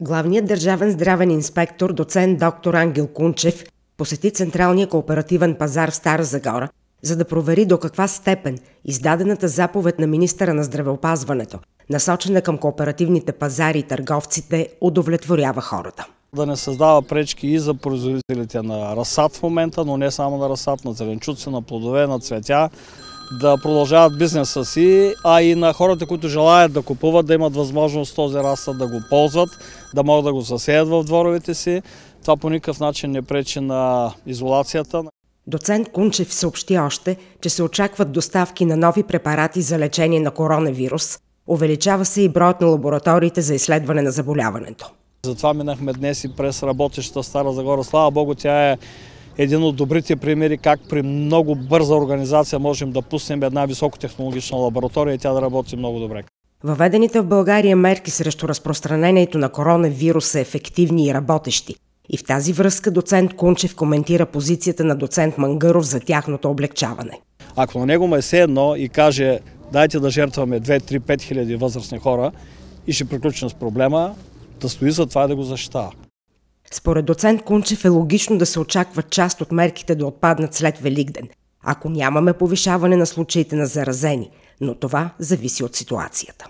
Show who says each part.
Speaker 1: Главният държавен здравен инспектор, доцент доктор Ангел Кунчев, посети Централния кооперативен пазар в Стара Загора, за да провери до каква степен издадената заповед на министъра на здравеопазването, насочена към кооперативните пазари и търговците, удовлетворява хората.
Speaker 2: Да не създава пречки и за производителите на разсад в момента, но не само на разсад, на зеленчуци, на плодове, на цветя, да продължават бизнеса си, а и на хората, които желаят да купуват, да имат възможност този раста да го ползват, да могат да го засеят в дворовете си. Това по никакъв начин не пречи
Speaker 1: на изолацията. Доцент Кунчев съобщи още, че се очакват доставки на нови препарати за лечение на коронавирус. Увеличава се и броят на лабораториите за изследване на заболяването.
Speaker 2: Затова минахме днес и през работеща Стара Загора. Слава Богу, тя е един от добрите примери как при много бърза организация можем да пуснем една високотехнологична лаборатория и тя да работи много добре.
Speaker 1: Въведените в България мерки срещу разпространението на коронавирус са ефективни и работещи. И в тази връзка доцент Кунчев коментира позицията на доцент Мангаров за тяхното облегчаване.
Speaker 2: Ако на него ме се едно и каже дайте да жертваме 2-3-5 хиляди възрастни хора и ще приключим с проблема, да стои за това и да го защитава.
Speaker 1: Според доцент Кунчев е логично да се очаква част от мерките да отпаднат след Великден, ако нямаме повишаване на случаите на заразени, но това зависи от ситуацията.